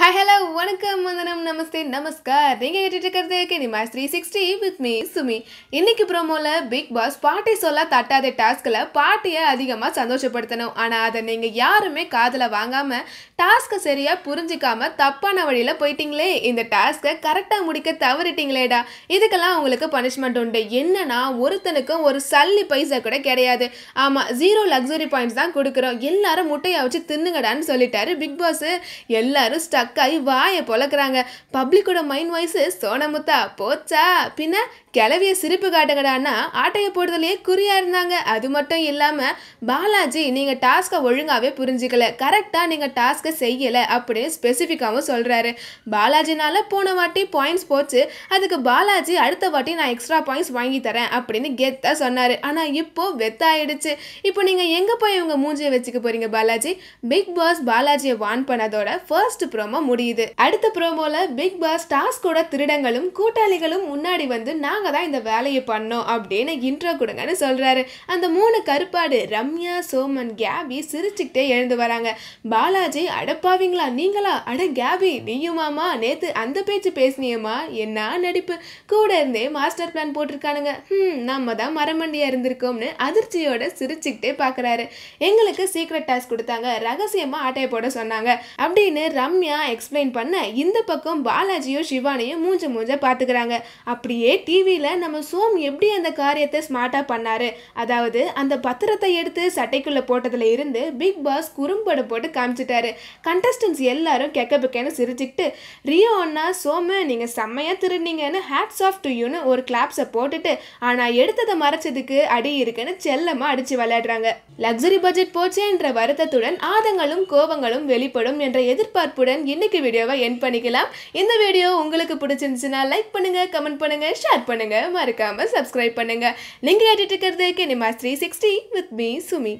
hi hello வணக்கம் வந்தனம் நமஸ்தே நமஸ்கார் நீங்கள் கேட்டுட்டு இருக்கிறது கினிமா three sixty with me Sumi இன்னைக்கு ப்ரோமோவில் பிக் பாஸ் பாட்டி சொல்ல தட்டாத டாஸ்கில் பாட்டியை அதிகமாக சந்தோஷப்படுத்தணும் ஆனால் அதை நீங்கள் யாருமே காதில் வாங்காமல் டாஸ்க்கை சரியாக புரிஞ்சிக்காமல் தப்பான வழியில் போயிட்டீங்களே இந்த டாஸ்க்கை கரெக்டாக முடிக்க தவறிட்டீங்களேடா இதுக்கெல்லாம் உங்களுக்கு பனிஷ்மெண்ட் உண்டு என்னன்னா ஒருத்தனுக்கும் ஒரு சல்லி பைசா கூட கிடையாது ஆமாம் ஜீரோ லக்ஸரி பாயிண்ட்ஸ் தான் கொடுக்குறோம் எல்லாரும் முட்டையை வச்சு தின்னுங்கடான்னு சொல்லிட்டாரு பிக் பாஸ் எல்லாரும் ஸ்டக் ஷக்காகி வாயை பொழக்கிறாங்க பப்ளிக்கோட மைண்ட் வாய்ஸு சோனமுத்தா போச்சா பின்ன கிளவிய சிரிப்பு காட்டுகடான்னா ஆட்டையை போடுதலையே குறியாக இருந்தாங்க அது மட்டும் இல்லாமல் பாலாஜி நீங்கள் டாஸ்க்கை ஒழுங்காகவே புரிஞ்சிக்கல கரெக்டாக நீங்கள் டாஸ்க்கை செய்யலை அப்படின்னு ஸ்பெசிஃபிக்காகவும் சொல்கிறாரு பாலாஜினால போன வாட்டி பாயிண்ட்ஸ் போச்சு அதுக்கு பாலாஜி அடுத்த வாட்டி நான் எக்ஸ்ட்ரா பாயிண்ட்ஸ் வாங்கி தரேன் அப்படின்னு கெத்தாக சொன்னார் ஆனால் இப்போது வெத்தாயிடுச்சு இப்போ நீங்கள் எங்கே போய் இவங்க மூஞ்சியை வச்சுக்க போகிறீங்க பாலாஜி பிக் பாஸ் பாலாஜியை வான் பண்ணதோட ஃபர்ஸ்ட் ப்ரோ பயங்கரமா முடியுது அடுத்த ப்ரோமோல பிக் பாஸ் டாஸ்கோட திருடங்களும் கூட்டாளிகளும் முன்னாடி வந்து நாங்க தான் இந்த வேலையை பண்ணோம் அப்படின்னு இன்ட்ரோ கொடுங்கன்னு சொல்றாரு அந்த மூணு கருப்பாடு ரம்யா சோமன் கேபி சிரிச்சுக்கிட்டே எழுந்து வராங்க பாலாஜி அடப்பாவீங்களா நீங்களா அட கேபி நீயுமாமா நேத்து அந்த பேச்சு பேசினியமா என்ன நடிப்பு கூட இருந்தே மாஸ்டர் பிளான் போட்டிருக்கானுங்க நம்ம தான் மரமண்டியா இருந்திருக்கோம்னு அதிர்ச்சியோட சிரிச்சுக்கிட்டே பாக்குறாரு எங்களுக்கு சீக்ரெட் டாஸ்க் கொடுத்தாங்க ரகசியமா ஆட்டையை போட சொன்னாங்க அப்படின்னு ரம்யா எல்லாம் எக்ஸ்பிளைன் பண்ண இந்த பக்கம் பாலாஜியும் சிவானியும் மூஞ்ச மூஞ்ச பார்த்துக்கிறாங்க அப்படியே டிவியில் நம்ம சோம் எப்படி அந்த காரியத்தை ஸ்மார்ட்டாக பண்ணார் அதாவது அந்த பத்திரத்தை எடுத்து சட்டைக்குள்ளே போட்டதில் இருந்து பிக் பாஸ் குறும்படம் போட்டு காமிச்சிட்டாரு கண்டஸ்டன்ஸ் எல்லாரும் கெக்க பிக்கன்னு சிரிச்சுக்கிட்டு ரியோ அண்ணா சோமு நீங்கள் செம்மையாக திருந்தீங்கன்னு ஹேட்ஸ் ஆஃப் டு யூன்னு ஒரு கிளாப்ஸை போட்டுட்டு ஆனால் எடுத்ததை மறைச்சதுக்கு அடி இருக்குன்னு செல்லமாக அடித்து விளையாடுறாங்க லக்ஸரி பட்ஜெட் போச்சேன்ற வருத்தத்துடன் ஆதங்களும் கோபங்களும் வெளிப்படும் என்ற எதிர்பார்ப்புடன் இன்னைக்கு வீடியோவை என் பண்ணிக்கலாம் இந்த வீடியோ உங்களுக்கு பிடிச்சிருந்துச்சுன்னா லைக் பண்ணுங்க கமெண்ட் பண்ணுங்க ஷேர் பண்ணுங்க மறக்காமல் சப்ஸ்கிரைப் பண்ணுங்க நீங்கள் கேட்டுட்டு இருக்கிறது கெனிமாஸ் three sixty with me Sumi